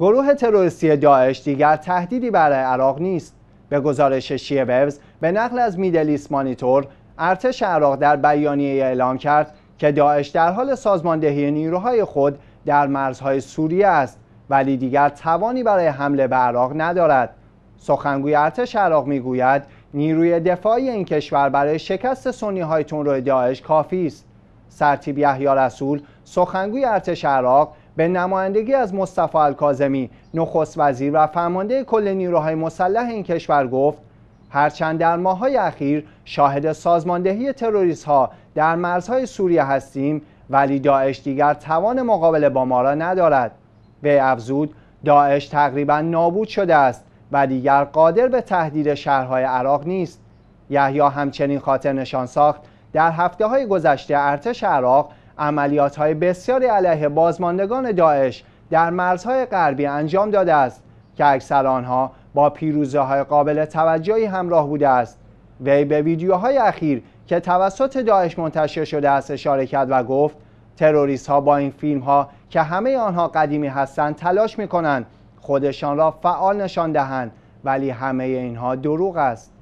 گروه تروریستی داعش دیگر تهدیدی برای عراق نیست به گزارش شیه به نقل از میدلیس مانیتور ارتش عراق در بیانیه اعلام کرد که داعش در حال سازماندهی نیروهای خود در مرزهای سوریه است ولی دیگر توانی برای حمله به عراق ندارد سخنگوی ارتش عراق میگوید نیروی دفاعی این کشور برای شکست سنی های تون داعش کافی است سرتیب یحیی رسول سخنگوی ارتش عراق به نمایندگی از مصطفی الکاظمی نخست وزیر و فرمانده کل نیروهای مسلح این کشور گفت هرچند در ماه‌های اخیر شاهد سازماندهی تروریست ها در مرزهای سوریه هستیم ولی داعش دیگر توان مقابله با ما را ندارد به افزود داعش تقریبا نابود شده است و دیگر قادر به تهدید شهرهای عراق نیست یحیی همچنین خاطر نشان ساخت در هفته های گذشته ارتش عراق عملیات های بسیاری علیه بازماندگان داعش در مرزهای غربی انجام داده است که اکثر آنها با پیروزه های قابل توجهی همراه بوده است وی به ویدیوهای اخیر که توسط داعش منتشر شده است اشاره کرد و گفت تروریست ها با این فیلم ها که همه آنها قدیمی هستند تلاش می کنند خودشان را فعال نشان دهند ولی همه اینها دروغ است